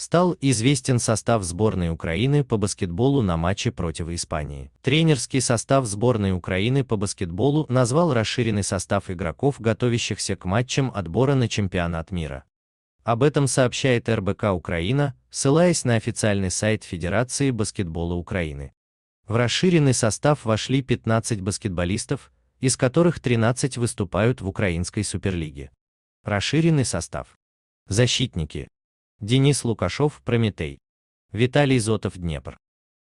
стал известен состав сборной Украины по баскетболу на матче против Испании. Тренерский состав сборной Украины по баскетболу назвал расширенный состав игроков, готовящихся к матчам отбора на чемпионат мира. Об этом сообщает РБК Украина, ссылаясь на официальный сайт Федерации баскетбола Украины. В расширенный состав вошли 15 баскетболистов, из которых 13 выступают в Украинской суперлиге. Расширенный состав. Защитники. Денис Лукашов, Прометей. Виталий Зотов, Днепр.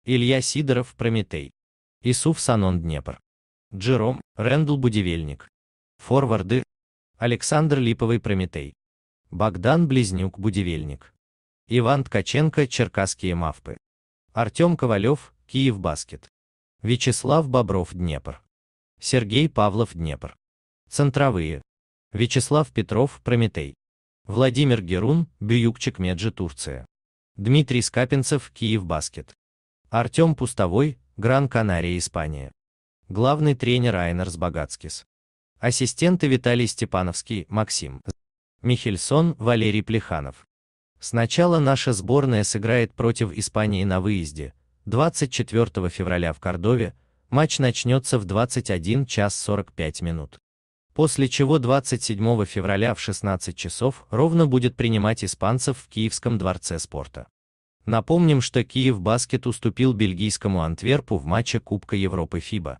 Илья Сидоров, Прометей. Исуф Санон, Днепр. Джером, Рэндл Будивельник. Форварды. Александр Липовый, Прометей. Богдан Близнюк, Будивельник. Иван Ткаченко, Черкасские мавпы. Артем Ковалев, Киев Баскет. Вячеслав Бобров, Днепр. Сергей Павлов, Днепр. Центровые. Вячеслав Петров, Прометей. Владимир Герун, Бююкчик Меджи, Турция. Дмитрий Скапинцев, Киев Баскет. Артем Пустовой, Гран-Канария, Испания. Главный тренер Айнерс Богацкис. Ассистенты Виталий Степановский, Максим. Михельсон, Валерий Плеханов. Сначала наша сборная сыграет против Испании на выезде, 24 февраля в Кордове, матч начнется в 21 час 45 минут после чего 27 февраля в 16 часов ровно будет принимать испанцев в Киевском дворце спорта. Напомним, что Киев Баскет уступил бельгийскому Антверпу в матче Кубка Европы ФИБА.